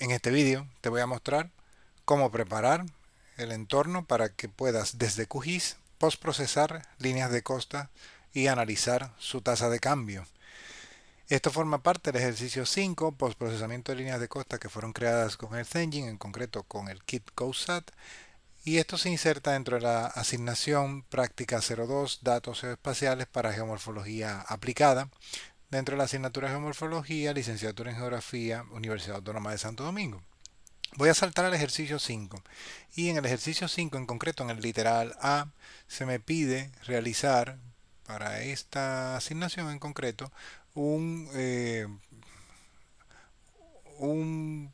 En este vídeo te voy a mostrar cómo preparar el entorno para que puedas desde QGIS postprocesar líneas de costa y analizar su tasa de cambio. Esto forma parte del ejercicio 5, postprocesamiento de líneas de costa que fueron creadas con el Engine, en concreto con el kit COSAT, y esto se inserta dentro de la asignación práctica 02, datos geoespaciales para geomorfología aplicada, dentro de la asignatura de Geomorfología, licenciatura en Geografía, Universidad Autónoma de Santo Domingo. Voy a saltar al ejercicio 5 y en el ejercicio 5 en concreto en el literal A se me pide realizar para esta asignación en concreto un, eh, un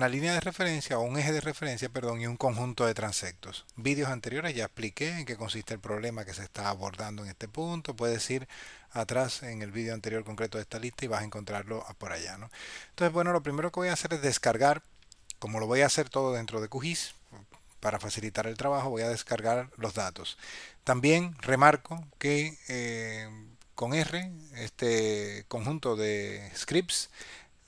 una línea de referencia o un eje de referencia, perdón, y un conjunto de transectos. Vídeos anteriores ya expliqué en qué consiste el problema que se está abordando en este punto. Puedes ir atrás en el vídeo anterior concreto de esta lista y vas a encontrarlo por allá. ¿no? Entonces, bueno, lo primero que voy a hacer es descargar, como lo voy a hacer todo dentro de QGIS, para facilitar el trabajo voy a descargar los datos. También remarco que eh, con R, este conjunto de scripts,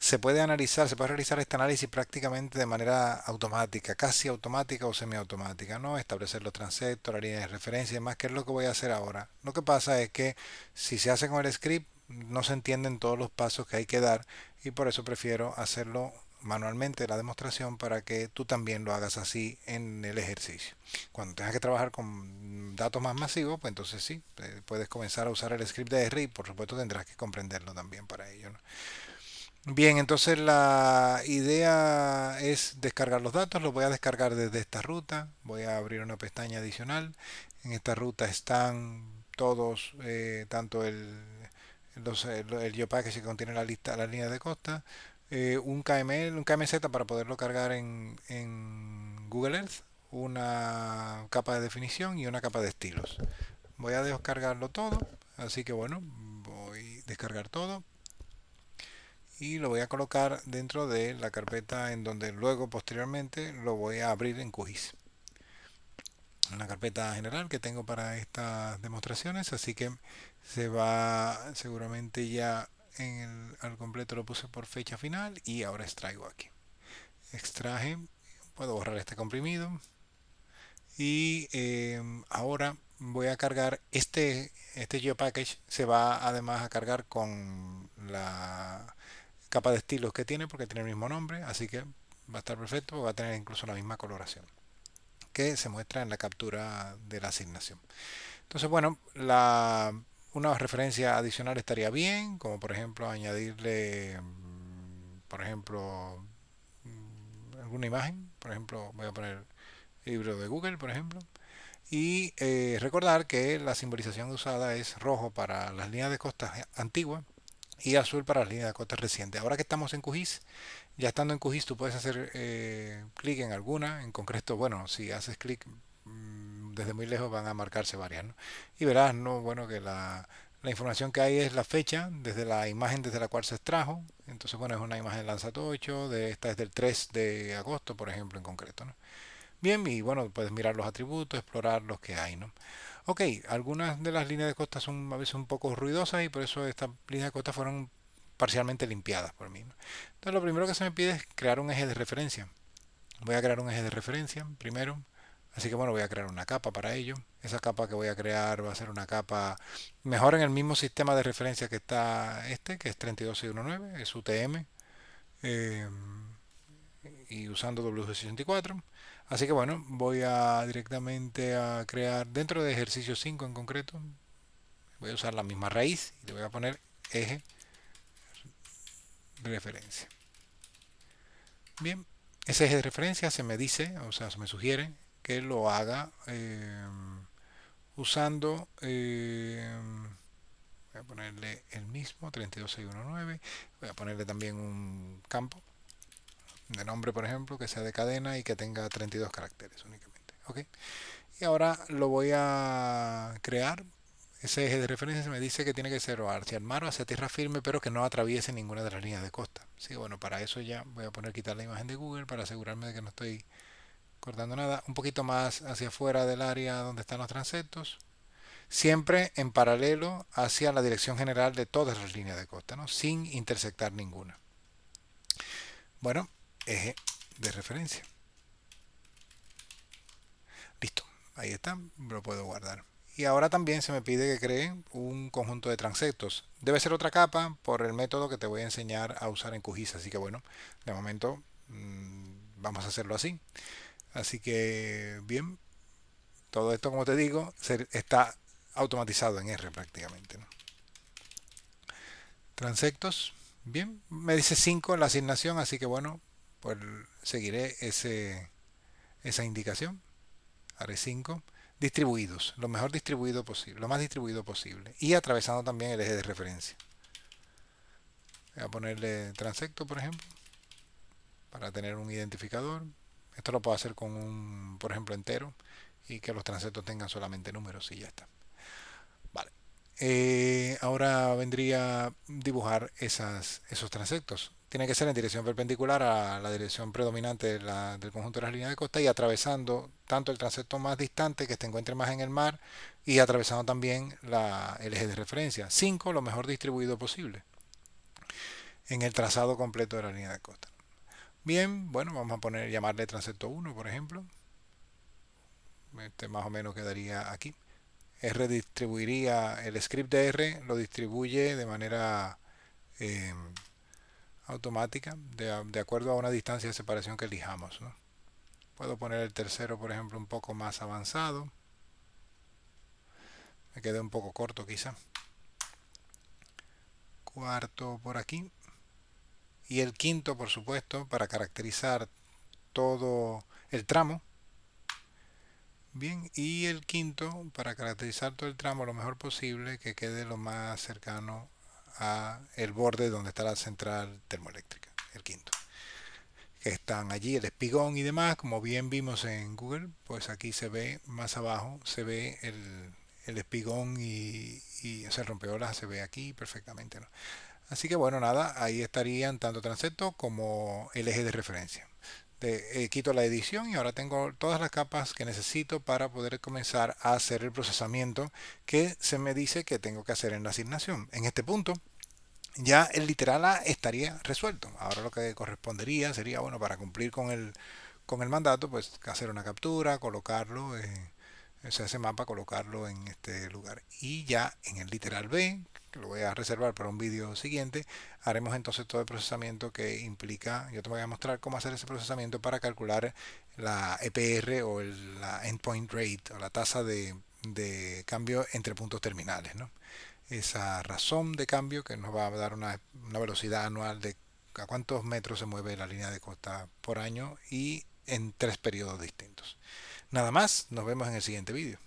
se puede analizar, se puede realizar este análisis prácticamente de manera automática, casi automática o semiautomática, ¿no? Establecer los transectos, las línea de referencia y demás, que es lo que voy a hacer ahora. Lo que pasa es que si se hace con el script, no se entienden todos los pasos que hay que dar y por eso prefiero hacerlo manualmente la demostración para que tú también lo hagas así en el ejercicio. Cuando tengas que trabajar con datos más masivos, pues entonces sí, eh, puedes comenzar a usar el script de R y por supuesto tendrás que comprenderlo también para ello. ¿no? Bien, entonces la idea es descargar los datos, los voy a descargar desde esta ruta, voy a abrir una pestaña adicional, en esta ruta están todos, eh, tanto el, los, el, geopackage que contiene la lista, la línea de costa, eh, un KML, un KMZ para poderlo cargar en, en Google Earth, una capa de definición y una capa de estilos. Voy a descargarlo todo, así que bueno, voy a descargar todo, y lo voy a colocar dentro de la carpeta en donde luego posteriormente lo voy a abrir en QGIS una carpeta general que tengo para estas demostraciones así que se va seguramente ya al completo lo puse por fecha final y ahora extraigo aquí extraje puedo borrar este comprimido y em, ahora voy a cargar este este geopackage se va además a cargar con la capa de estilos que tiene porque tiene el mismo nombre, así que va a estar perfecto, va a tener incluso la misma coloración que se muestra en la captura de la asignación. Entonces, bueno, la, una referencia adicional estaría bien, como por ejemplo añadirle, mm, por ejemplo, mm, alguna imagen, por ejemplo, voy a poner libro de Google, por ejemplo, y eh, recordar que la simbolización usada es rojo para las líneas de costas antiguas, y azul para la línea de cotas reciente. Ahora que estamos en QGIS, ya estando en QGIS tú puedes hacer eh, clic en alguna, en concreto, bueno, si haces clic mm, desde muy lejos van a marcarse varias, ¿no? Y verás, no, bueno, que la, información que hay es la fecha, desde la imagen desde la cual se extrajo, entonces bueno, es una imagen de 8, de esta es del 3 de agosto, por ejemplo, en concreto, ¿no? Bien, y bueno, puedes mirar los atributos, explorar los que hay, ¿no? Ok, algunas de las líneas de costa son a veces un poco ruidosas y por eso estas líneas de costa fueron parcialmente limpiadas por mí. Entonces lo primero que se me pide es crear un eje de referencia. Voy a crear un eje de referencia primero. Así que bueno, voy a crear una capa para ello. Esa capa que voy a crear va a ser una capa mejor en el mismo sistema de referencia que está este, que es 32.19, es UTM. Eh, y usando WG64. Así que bueno, voy a directamente a crear dentro de ejercicio 5 en concreto. Voy a usar la misma raíz y le voy a poner eje de referencia. Bien, ese eje de referencia se me dice, o sea, se me sugiere que lo haga eh, usando, eh, voy a ponerle el mismo 32619, voy a ponerle también un campo de nombre por ejemplo, que sea de cadena y que tenga 32 caracteres únicamente. Y ahora lo voy a crear. Ese eje de referencia me dice que tiene que ser hacia el mar o hacia tierra firme, pero que no atraviese ninguna de las líneas de costa. Sí, bueno, para eso ya voy a poner quitar la imagen de Google para asegurarme de que no estoy cortando nada. Un poquito más hacia afuera del área donde están los transectos. siempre en paralelo hacia la dirección general de todas las líneas de costa, ¿no? sin intersectar ninguna. Bueno, eje de referencia. Listo, ahí está, lo puedo guardar. Y ahora también se me pide que cree un conjunto de transectos. Debe ser otra capa por el método que te voy a enseñar a usar en QGIS. Así que bueno, de momento mm, vamos a hacerlo así. Así que bien, todo esto como te digo está automatizado en R prácticamente. Transectos, bien, me dice 5 la asignación, así que bueno, pues seguiré ese, esa indicación. Haré 5 distribuidos, lo mejor distribuido posible, lo más distribuido posible. Y atravesando también el eje de referencia. Voy a ponerle transecto, por ejemplo, para tener un identificador. Esto lo puedo hacer con un, por ejemplo, entero y que los transectos tengan solamente números y ya está. Vale. Eh, ahora vendría dibujar esos transectos tiene que ser en dirección perpendicular a la dirección predominante del conjunto de las líneas de costa y atravesando tanto el transepto más distante que se encuentre más en el mar y atravesando también la, el eje de referencia. 5. Lo mejor distribuido posible en el trazado completo de la línea de costa. Bien, bueno, vamos a poner llamarle transepto 1, por ejemplo. Este más o menos quedaría aquí. R distribuiría el script de R, lo distribuye de manera... Eh, automática de, acuerdo a una distancia de separación que elijamos. Puedo poner el tercero, por ejemplo, un poco más avanzado. Me quedé un poco corto quizá. Cuarto por aquí. Y el quinto, por supuesto, para caracterizar todo el tramo. Bien, y el quinto, para caracterizar todo el tramo lo mejor posible, que quede lo más cercano a el borde donde está la central termoeléctrica, el quinto. Que están allí el espigón y demás, como bien vimos en Google, pues aquí se ve más abajo, se ve el, el espigón y, y o rompeolas se ve aquí perfectamente. Así que bueno, nada, ahí estarían tanto transepto como el eje de referencia. Eh, quito la edición y ahora tengo todas las capas que necesito para poder comenzar a hacer el procesamiento que se me dice que tengo que hacer en la asignación. En este punto ya el literal A estaría resuelto. Ahora lo que correspondería sería, bueno, para cumplir con el, con el mandato, pues hacer una captura, colocarlo. Eh, ese mapa colocarlo en este lugar y ya en el literal B que lo voy a reservar para un vídeo siguiente haremos entonces todo el procesamiento que implica yo te voy a mostrar cómo hacer ese procesamiento para calcular la EPR o el, la endpoint rate o la tasa de, cambio entre puntos terminales esa razón de cambio que nos va a dar una, una velocidad anual de a cuántos metros se mueve la línea de costa por año y en tres periodos distintos Nada más, nos vemos en el siguiente vídeo.